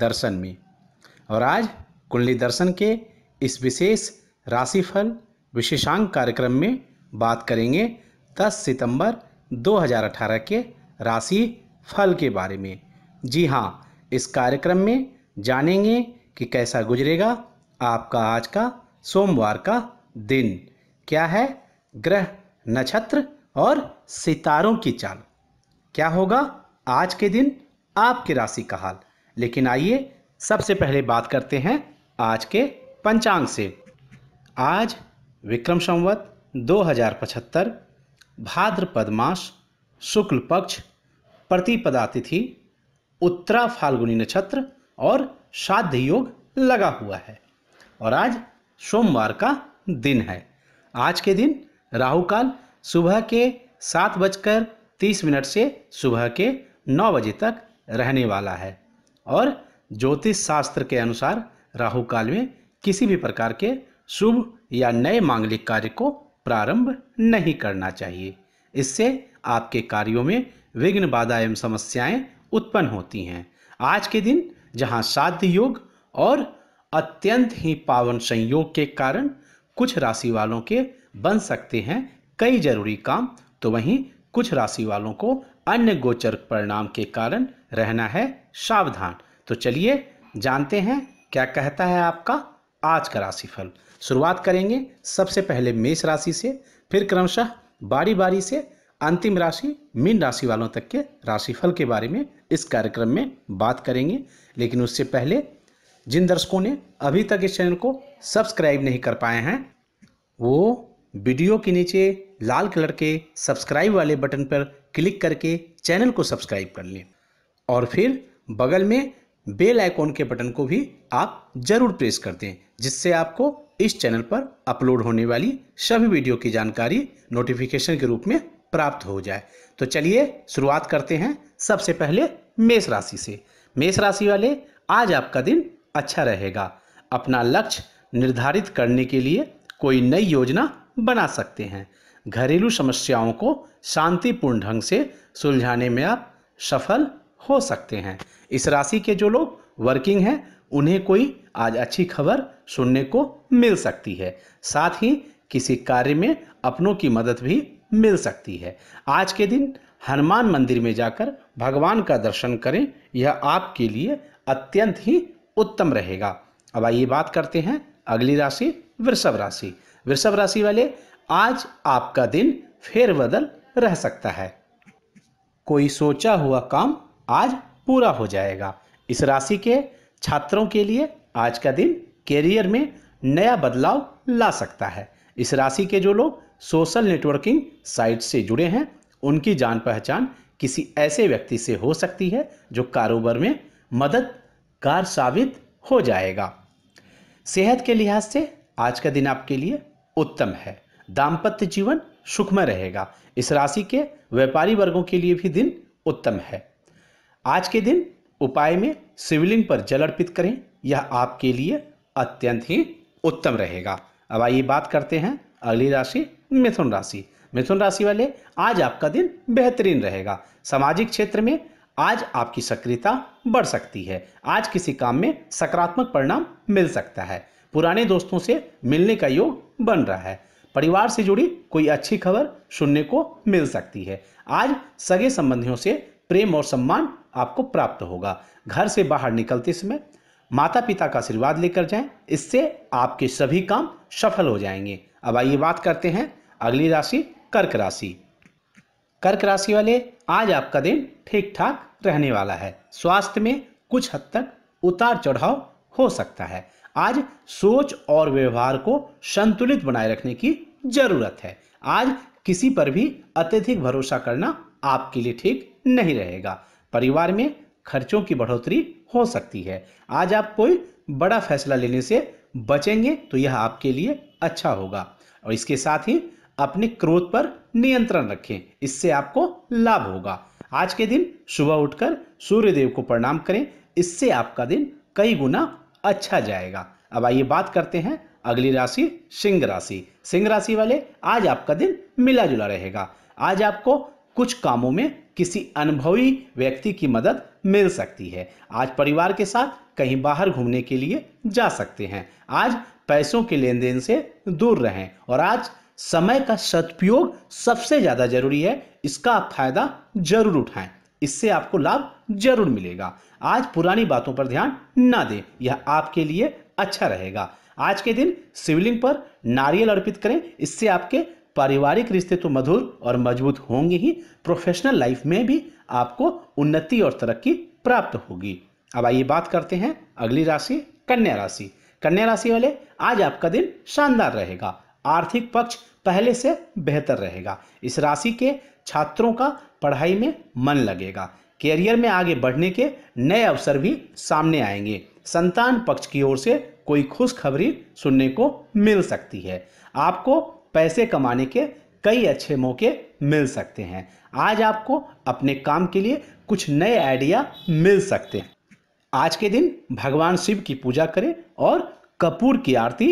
दर्शन में और आज कुंडली दर्शन के इस विशेष राशिफल विशेषांक कार्यक्रम में बात करेंगे 10 सितंबर 2018 के राशि फल के बारे में जी हाँ इस कार्यक्रम में जानेंगे कि कैसा गुजरेगा आपका आज का सोमवार का दिन क्या है ग्रह नक्षत्र और सितारों की चाल क्या होगा आज के दिन आपके राशि का हाल लेकिन आइए सबसे पहले बात करते हैं आज के पंचांग से आज विक्रम संवत पचहत्तर भाद्रपद मास शुक्ल पक्ष प्रतिपदा तिथि उत्तरा फाल्गुनी नक्षत्र और श्राद्ध योग लगा हुआ है और आज सोमवार का दिन है आज के दिन राहु काल सुबह के सात बजकर तीस मिनट से सुबह के नौ बजे तक रहने वाला है और ज्योतिष शास्त्र के अनुसार राहु काल में किसी भी प्रकार के शुभ या नए मांगलिक कार्य को प्रारंभ नहीं करना चाहिए इससे आपके कार्यों में विघ्न बाधा एवं समस्याएं उत्पन्न होती हैं आज के दिन जहां साध्य योग और अत्यंत ही पावन संयोग के कारण कुछ राशि वालों के बन सकते हैं कई जरूरी काम तो वहीं कुछ राशि वालों को अन्य गोचर परिणाम के कारण रहना है सावधान तो चलिए जानते हैं क्या कहता है आपका आज का राशिफल शुरुआत करेंगे सबसे पहले मेष राशि से फिर क्रमशः बारी बारी से अंतिम राशि मीन राशि वालों तक के राशिफल के बारे में इस कार्यक्रम में बात करेंगे लेकिन उससे पहले जिन दर्शकों ने अभी तक इस चैनल को सब्सक्राइब नहीं कर पाए हैं वो वीडियो के नीचे लाल कलर के सब्सक्राइब वाले बटन पर क्लिक करके चैनल को सब्सक्राइब कर लें और फिर बगल में बेल आइकॉन के बटन को भी आप जरूर प्रेस कर दें जिससे आपको इस चैनल पर अपलोड होने वाली सभी वीडियो की जानकारी नोटिफिकेशन के रूप में प्राप्त हो जाए तो चलिए शुरुआत करते हैं सबसे पहले मेष राशि से मेष राशि वाले आज आपका दिन अच्छा रहेगा अपना लक्ष्य निर्धारित करने के लिए कोई नई योजना बना सकते हैं घरेलू समस्याओं को शांतिपूर्ण ढंग से सुलझाने में आप सफल हो सकते हैं इस राशि के जो लोग वर्किंग हैं उन्हें कोई आज अच्छी खबर सुनने को मिल सकती है साथ ही किसी कार्य में अपनों की मदद भी मिल सकती है आज के दिन हनुमान मंदिर में जाकर भगवान का दर्शन करें यह आपके लिए अत्यंत ही उत्तम रहेगा अब आइए बात करते हैं अगली राशि वृषभ राशि वृषभ राशि वाले आज आपका दिन फेरबदल रह सकता है कोई सोचा हुआ काम आज पूरा हो जाएगा इस राशि के छात्रों के लिए आज का दिन करियर में नया बदलाव ला सकता है इस राशि के जो लोग सोशल नेटवर्किंग साइट से जुड़े हैं उनकी जान पहचान किसी ऐसे व्यक्ति से हो सकती है जो कारोबार में मददगार साबित हो जाएगा सेहत के लिहाज से आज का दिन आपके लिए उत्तम है दाम्पत्य जीवन सुखमय रहेगा इस राशि के व्यापारी वर्गों के लिए भी दिन उत्तम है आज के दिन उपाय में शिवलिंग पर जल अर्पित करें यह आपके लिए अत्यंत ही उत्तम रहेगा अब आइए बात करते हैं अगली राशि मिथुन राशि मिथुन राशि वाले आज आपका दिन बेहतरीन रहेगा सामाजिक क्षेत्र में आज आपकी सक्रियता बढ़ सकती है आज किसी काम में सकारात्मक परिणाम मिल सकता है पुराने दोस्तों से मिलने का योग बन रहा है परिवार से जुड़ी कोई अच्छी खबर सुनने को मिल सकती है आज सगे संबंधियों से प्रेम और सम्मान आपको प्राप्त होगा घर से बाहर निकलते समय माता पिता का आशीर्वाद लेकर जाएं इससे आपके सभी काम सफल हो जाएंगे अब आइए बात करते हैं अगली राशि कर्क राशि कर्क राशि वाले आज आपका दिन ठीक ठाक रहने वाला है स्वास्थ्य में कुछ हद तक उतार चढ़ाव हो सकता है आज सोच और व्यवहार को संतुलित बनाए रखने की जरूरत है आज किसी पर भी अत्यधिक भरोसा करना आपके लिए ठीक नहीं रहेगा परिवार में खर्चों की बढ़ोतरी हो सकती है आज आप कोई बड़ा फैसला लेने से बचेंगे तो यह आपके लिए अच्छा होगा और इसके साथ ही अपने क्रोध पर नियंत्रण रखें इससे आपको लाभ होगा आज के दिन सुबह उठकर सूर्यदेव को प्रणाम करें इससे आपका दिन कई गुना अच्छा जाएगा अब आइए बात करते हैं अगली राशि सिंह राशि सिंह राशि वाले आज आपका दिन मिला जुला रहेगा आज आपको कुछ कामों में किसी अनुभवी व्यक्ति की मदद मिल सकती है आज परिवार के साथ कहीं बाहर घूमने के लिए जा सकते हैं आज पैसों के लेन देन से दूर रहें और आज समय का सदुपयोग सबसे ज़्यादा जरूरी है इसका आप फायदा जरूर उठाएं इससे आपको लाभ जरूर मिलेगा आज पुरानी बातों पर ध्यान ना दें यह आपके लिए अच्छा रहेगा आज के दिन शिवलिंग पर नारियल अर्पित करें इससे आपके पारिवारिक रिश्ते तो मधुर और मजबूत होंगे ही प्रोफेशनल लाइफ में भी आपको उन्नति और तरक्की प्राप्त होगी अब आइए बात करते हैं अगली राशि कन्या राशि कन्या राशि वाले आज आपका दिन शानदार रहेगा आर्थिक पक्ष पहले से बेहतर रहेगा इस राशि के छात्रों का पढ़ाई में मन लगेगा कैरियर में आगे बढ़ने के नए अवसर भी सामने आएंगे संतान पक्ष की ओर से कोई खुशखबरी सुनने को मिल सकती है आपको पैसे कमाने के कई अच्छे मौके मिल सकते हैं आज आपको अपने काम के लिए कुछ नए आइडिया मिल सकते हैं आज के दिन भगवान शिव की पूजा करें और कपूर की आरती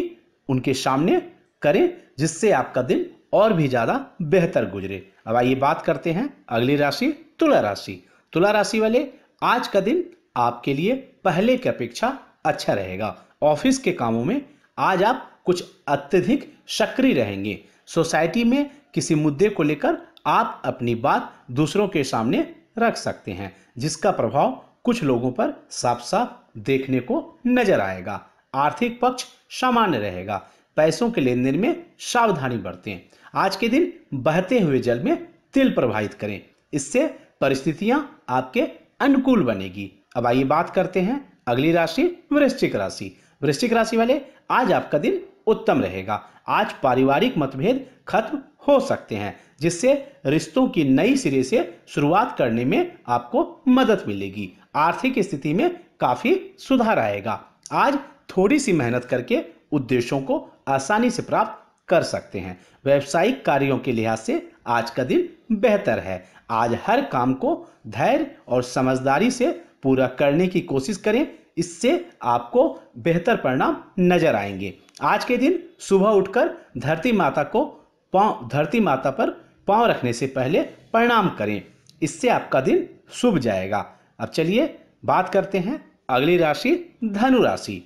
उनके सामने करें जिससे आपका दिन और भी ज़्यादा बेहतर गुजरे अब आइए बात करते हैं अगली राशि तुला राशि तुला राशि वाले आज का दिन आपके लिए पहले की अपेक्षा अच्छा रहेगा ऑफिस के कामों में आज आप कुछ अत्यधिक सक्रिय रहेंगे सोसाइटी में किसी मुद्दे को लेकर आप अपनी बात दूसरों के सामने रख सकते हैं जिसका प्रभाव कुछ लोगों पर साफ साफ देखने को नजर आएगा आर्थिक पक्ष सामान्य रहेगा पैसों के लेन देन में सावधानी बरतें आज के दिन बहते हुए जल में तिल प्रवाहित करें इससे परिस्थितियां आपके अनुकूल बनेगी अब आइए बात करते हैं अगली राशि वृश्चिक राशि वृश्चिक राशि वाले आज आपका दिन उत्तम रहेगा आज पारिवारिक मतभेद खत्म हो सकते हैं जिससे रिश्तों की नई सिरे से शुरुआत करने में आपको मदद मिलेगी आर्थिक स्थिति में काफी सुधार आएगा आज थोड़ी सी मेहनत करके उद्देश्यों को आसानी से प्राप्त कर सकते हैं व्यवसायिक कार्यों के लिहाज से आज का दिन बेहतर है आज हर काम को धैर्य और समझदारी से पूरा करने की कोशिश करें इससे आपको बेहतर परिणाम नजर आएंगे आज के दिन सुबह उठकर धरती माता को पाँव धरती माता पर पाँव रखने से पहले प्रणाम करें इससे आपका दिन शुभ जाएगा अब चलिए बात करते हैं अगली राशि धनु राशि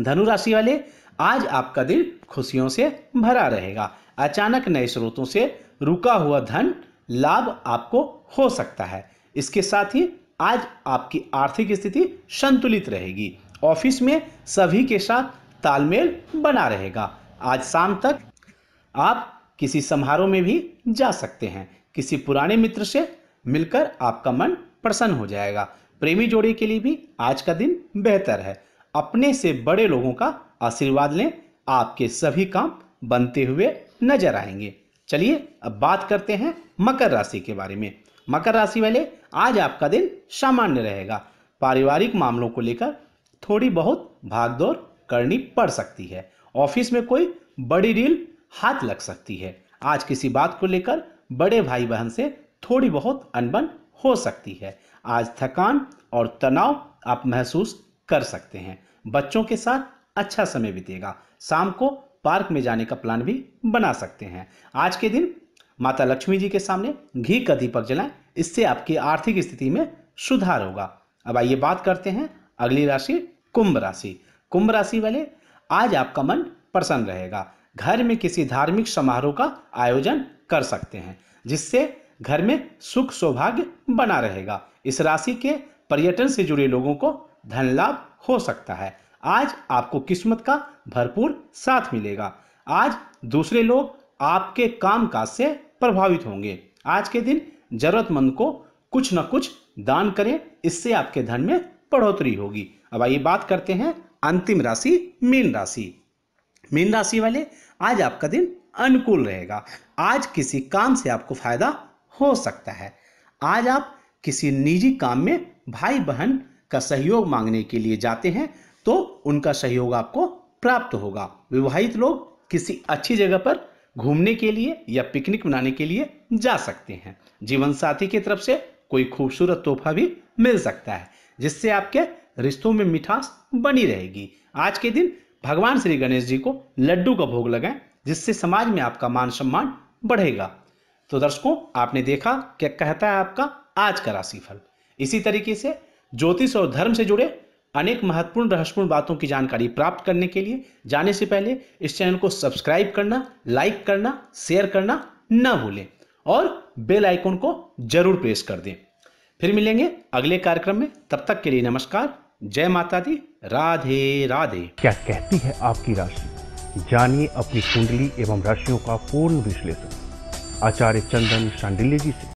धनु राशि वाले आज आपका दिन खुशियों से भरा रहेगा अचानक नए स्रोतों से रुका हुआ धन लाभ आपको हो सकता है इसके साथ ही आज आपकी आर्थिक स्थिति संतुलित रहेगी ऑफिस में सभी के साथ तालमेल बना रहेगा आज शाम तक आप किसी समारोह में भी जा सकते हैं किसी पुराने मित्र से मिलकर आपका मन प्रसन्न हो जाएगा प्रेमी जोड़े के लिए भी आज का दिन बेहतर है अपने से बड़े लोगों का आशीर्वाद लें आपके सभी काम बनते हुए नजर आएंगे चलिए अब बात करते हैं मकर राशि के बारे में मकर राशि वाले आज आपका दिन सामान्य रहेगा पारिवारिक मामलों को लेकर थोड़ी बहुत भागदौड़ करनी पड़ सकती है ऑफिस में कोई बड़ी डील हाथ लग सकती है आज किसी बात को लेकर बड़े भाई बहन से थोड़ी बहुत अनबन हो सकती है आज थकान और तनाव आप महसूस कर सकते हैं बच्चों के साथ अच्छा समय बीतेगा शाम को पार्क में जाने का प्लान भी बना सकते हैं आज के दिन माता लक्ष्मी जी के सामने घी का दीपक जलाएं इससे आपकी आर्थिक स्थिति में सुधार होगा अब आइए बात करते हैं अगली राशि कुंभ राशि कुंभ राशि वाले आज आपका मन प्रसन्न रहेगा घर में किसी धार्मिक समारोह का आयोजन कर सकते हैं जिससे घर में सुख सौभाग्य बना रहेगा इस राशि के पर्यटन से जुड़े लोगों को धन लाभ हो सकता है आज आपको किस्मत का भरपूर साथ मिलेगा आज दूसरे लोग आपके काम काज से प्रभावित होंगे आज के दिन जरूरतमंद को कुछ न कुछ दान करें इससे आपके धन में बढ़ोतरी होगी अब आइए बात करते हैं अंतिम राशि मीन राशि मीन राशि वाले आज आपका दिन अनुकूल रहेगा आज किसी काम से आपको फायदा हो सकता है आज आप किसी निजी काम में भाई बहन का सहयोग मांगने के लिए जाते हैं तो उनका सहयोग आपको प्राप्त होगा विवाहित लोग किसी अच्छी जगह पर घूमने के लिए या पिकनिक मनाने के लिए जा सकते हैं जीवन साथी की तरफ से कोई खूबसूरत तोहफा भी मिल सकता है जिससे आपके रिश्तों में मिठास बनी रहेगी आज के दिन भगवान श्री गणेश जी को लड्डू का भोग लगाएं जिससे समाज में आपका मान सम्मान बढ़ेगा तो दर्शकों आपने देखा क्या कहता है आपका आज का राशिफल इसी तरीके से ज्योतिष और धर्म से जुड़े अनेक महत्वपूर्ण रहस्यपूर्ण बातों की जानकारी प्राप्त करने के लिए जाने से पहले इस चैनल को सब्सक्राइब करना लाइक करना शेयर करना न भूलें और बेल आइकन को जरूर प्रेस कर दें फिर मिलेंगे अगले कार्यक्रम में तब तक के लिए नमस्कार जय माता दी राधे राधे क्या कहती है आपकी राशि जानिए अपनी कुंडली एवं राशियों का पूर्ण विश्लेषण आचार्य चंदन शांडिल्य जी से